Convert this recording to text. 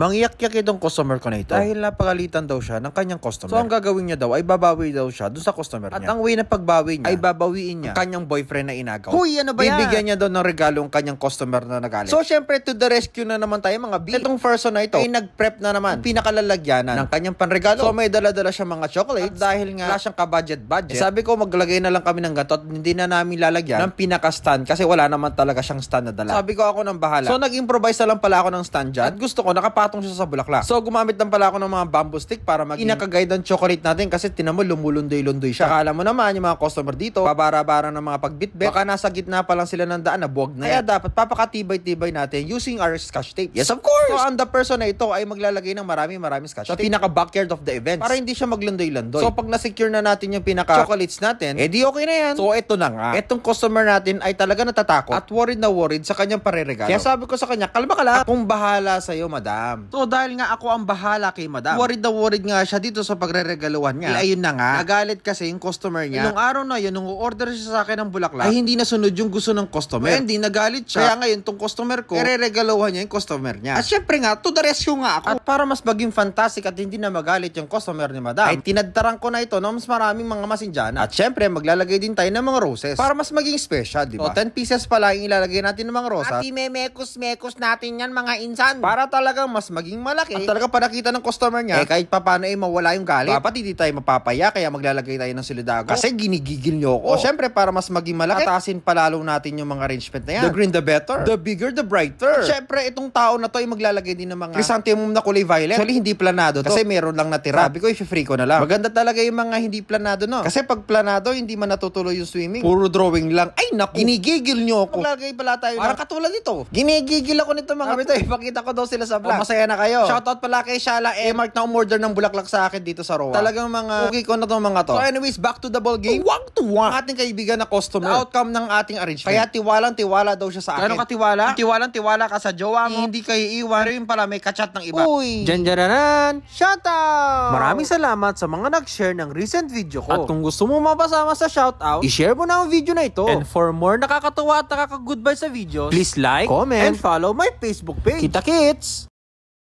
Mangyak-yak itong customer ko na ito dahil napagalitan daw siya ng kanyang customer. So ang gagawin niya daw ay babawi daw siya doon sa customer niya. At ang way na pagbawi niya ay babawiin niya ang kanyang boyfriend na inagaw. Huy, ano ba yan? Bibigyan niya daw ng regalo ang kanyang customer na nagalit. So syempre to the rescue na naman tayo mga B. Itong person na ito ay nag-prep na naman pinakalalagyanan ng kanyang panregalo. So may dala-dala siya mga chocolates at dahil nga wala siyang kabudget-budget. Eh, sabi ko maglagay na lang kami ng gato at hindi na namin lalagyan ng pinaka-stand kasi wala naman talaga siyang stand na dala. Sabi ko ako nang bahala. So nag-improvise na lang pala ako ng stand dyan at gusto ko nakapat pinatong siya sa bulaklak. So gumamit lang pala ako ng mga bamboo stick para maging inakagayad ang chocolate natin kasi tinamo lumulundoy-lundoy siya. Saka alam mo naman yung mga customer dito, babara-bara ng mga pagbitbit, baka nasa gitna pa lang sila ng daan na buwag na. Kaya dapat papakatibay-tibay natin using our scotch tape. Yes, of course! So ang the person na ito ay maglalagay ng marami maraming scotch tape. Sa pinaka-backyard of the events. Para hindi siya maglundoy lundoy So pag na-secure na natin yung pinaka-chocolates natin, edi eh, okay na yan. So ito na nga. Itong customer natin ay talaga natatakot at worried na worried sa kanyang pareregalo. Kaya sabi ko sa kanya, kalma ka lang. Akong bahala sa'yo, madam madam. So dahil nga ako ang bahala kay madam, worried na worried nga siya dito sa pagreregaluhan niya. Eh, ayun na nga, nagalit kasi yung customer niya. Yung araw na yun, nung order siya sa akin ng bulaklak, ay hindi nasunod yung gusto ng customer. Well, hindi, nagalit siya. Kaya ngayon, tong customer ko, reregaluhan niya yung customer niya. At syempre nga, to the rescue nga ako. At para mas maging fantastic at hindi na magalit yung customer ni madam, ay tinadtaran ko na ito ng no, mas maraming mga masinjana. At syempre, maglalagay din tayo ng mga roses para mas maging special, di ba? So, 10 pieces pala yung ilalagay natin ng mga rosas. At mekos mekos natin yan mga insan. Para talagang mas mas maging malaki at talaga panakita ng customer niya, eh kahit papano ay eh, mawala yung galit. Dapat hindi tayo mapapaya kaya maglalagay tayo ng silidago kasi ginigigil niyo ako. O syempre para mas maging malaki, atasin palalo natin yung mga arrangement na yan. The green the better. The bigger the brighter. At syempre itong tao na to ay maglalagay din ng mga chrysanthemum na kulay violet. Actually hindi planado to. Kasi meron lang natira. Sabi ko i-free ko na lang. Maganda talaga yung mga hindi planado no. Kasi pag planado hindi man natutuloy yung swimming. Puro drawing lang. Ay naku. Ginigigil niyo ako. Maglalagay pala tayo. Parang katulad nito. Ginigigil ako nito mga bito. Ipakita ko daw sila sa vlog. Oh, mas masaya na kayo. Shoutout pala kay Shala Emark na umorder ng bulaklak sa akin dito sa Roa. Talagang mga okay ko na tong mga to. So anyways, back to the ball game. One to one. Ating kaibigan na customer. The outcome ng ating arrangement. Kaya tiwalang tiwala daw siya sa akin. Ano ka tiwala? Tiwalang tiwala ka sa jowa mo. Hindi kayo iwan. Pero yung pala may kachat ng iba. Uy! Janjaranan! Shoutout! Maraming salamat sa mga nag-share ng recent video ko. At kung gusto mo mapasama sa shoutout, i-share mo na ang video na ito. And for more nakakatawa at nakaka-goodbye sa videos, please like, comment, and follow my Facebook page. Kita kits!